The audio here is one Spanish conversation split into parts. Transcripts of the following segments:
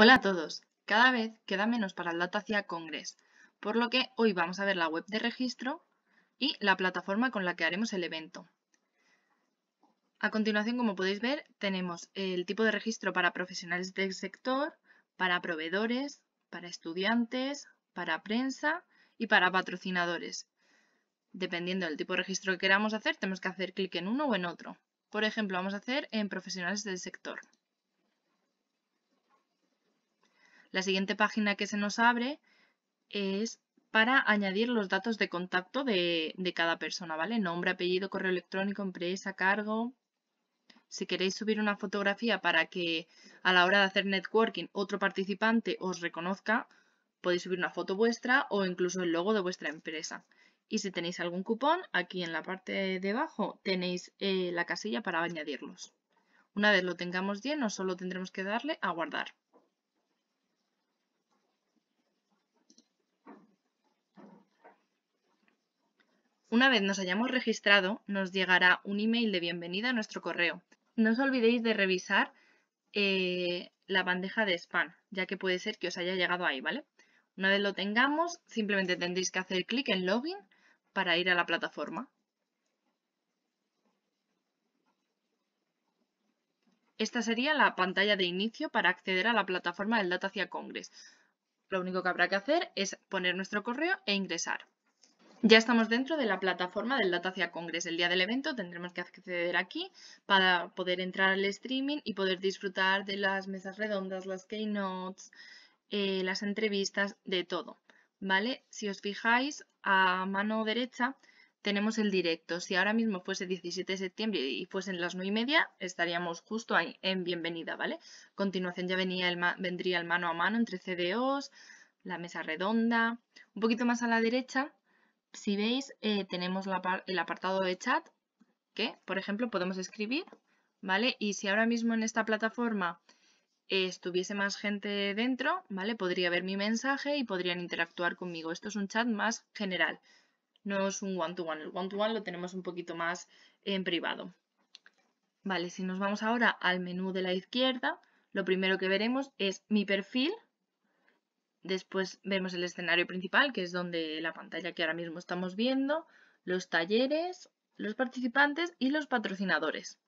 Hola a todos. Cada vez queda menos para el Data hacia Congress, por lo que hoy vamos a ver la web de registro y la plataforma con la que haremos el evento. A continuación, como podéis ver, tenemos el tipo de registro para profesionales del sector, para proveedores, para estudiantes, para prensa y para patrocinadores. Dependiendo del tipo de registro que queramos hacer, tenemos que hacer clic en uno o en otro. Por ejemplo, vamos a hacer en profesionales del sector. La siguiente página que se nos abre es para añadir los datos de contacto de, cada persona, ¿vale? Nombre, apellido, correo electrónico, empresa, cargo, si queréis subir una fotografía para que a la hora de hacer networking otro participante os reconozca, podéis subir una foto vuestra o incluso el logo de vuestra empresa. Y si tenéis algún cupón, aquí en la parte de abajo tenéis eh, la casilla para añadirlos. Una vez lo tengamos lleno, solo tendremos que darle a guardar. Una vez nos hayamos registrado, nos llegará un email de bienvenida a nuestro correo. No os olvidéis de revisar eh, la bandeja de spam, ya que puede ser que os haya llegado ahí, ¿vale? Una vez lo tengamos, simplemente tendréis que hacer clic en Login para ir a la plataforma. Esta sería la pantalla de inicio para acceder a la plataforma del Datacia Congress. Lo único que habrá que hacer es poner nuestro correo e ingresar. Ya estamos dentro de la plataforma del Datacia Congress. El día del evento tendremos que acceder aquí para poder entrar al streaming y poder disfrutar de las mesas redondas, las keynotes, eh, las entrevistas, de todo. ¿Vale? Si os fijáis, a mano derecha tenemos el directo. Si ahora mismo fuese 17 de septiembre y fuesen las 9 y media, estaríamos justo ahí en bienvenida, ¿vale? A continuación ya venía vendría el mano a mano entre CDOs, la mesa redonda. Un poquito más a la derecha si veis, eh, tenemos el apartado de chat, que, por ejemplo, podemos escribir, ¿vale? Y si ahora mismo en esta plataforma eh, estuviese más gente dentro, ¿vale? Podría ver mi mensaje y podrían interactuar conmigo. Esto es un chat más general, no es un one-to-one. El one-to-one -one lo tenemos un poquito más en privado. Vale, si nos vamos ahora al menú de la izquierda, lo primero que veremos es mi perfil, Después vemos el escenario principal, que es donde la pantalla que ahora mismo estamos viendo, los talleres, los participantes y los patrocinadores.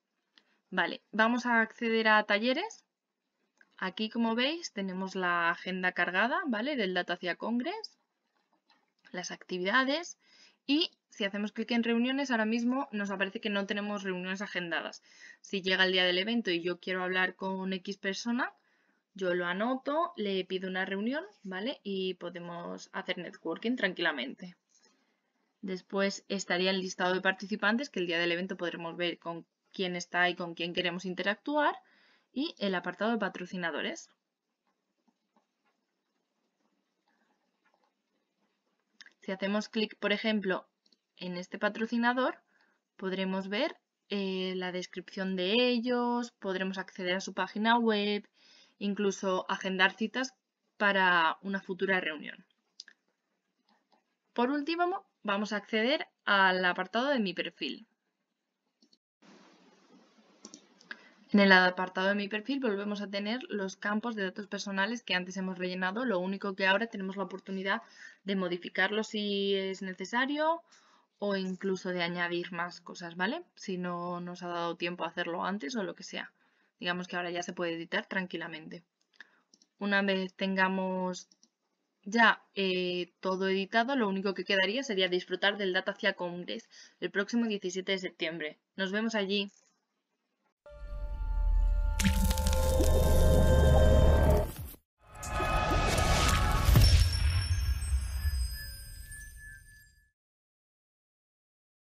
Vale, vamos a acceder a talleres. Aquí, como veis, tenemos la agenda cargada, ¿vale? Del Datacia Congress, las actividades y si hacemos clic en reuniones, ahora mismo nos aparece que no tenemos reuniones agendadas. Si llega el día del evento y yo quiero hablar con X persona, yo lo anoto, le pido una reunión, ¿vale? Y podemos hacer networking tranquilamente. Después estaría el listado de participantes, que el día del evento podremos ver con quién está y con quién queremos interactuar. Y el apartado de patrocinadores. Si hacemos clic, por ejemplo, en este patrocinador, podremos ver eh, la descripción de ellos, podremos acceder a su página web, incluso agendar citas para una futura reunión. Por último, vamos a acceder al apartado de mi perfil. En el apartado de mi perfil volvemos a tener los campos de datos personales que antes hemos rellenado, lo único que ahora tenemos la oportunidad de modificarlo si es necesario o incluso de añadir más cosas, ¿vale? Si no nos ha dado tiempo a hacerlo antes o lo que sea. Digamos que ahora ya se puede editar tranquilamente. Una vez tengamos ya eh, todo editado, lo único que quedaría sería disfrutar del hacia Congress el próximo 17 de septiembre. Nos vemos allí.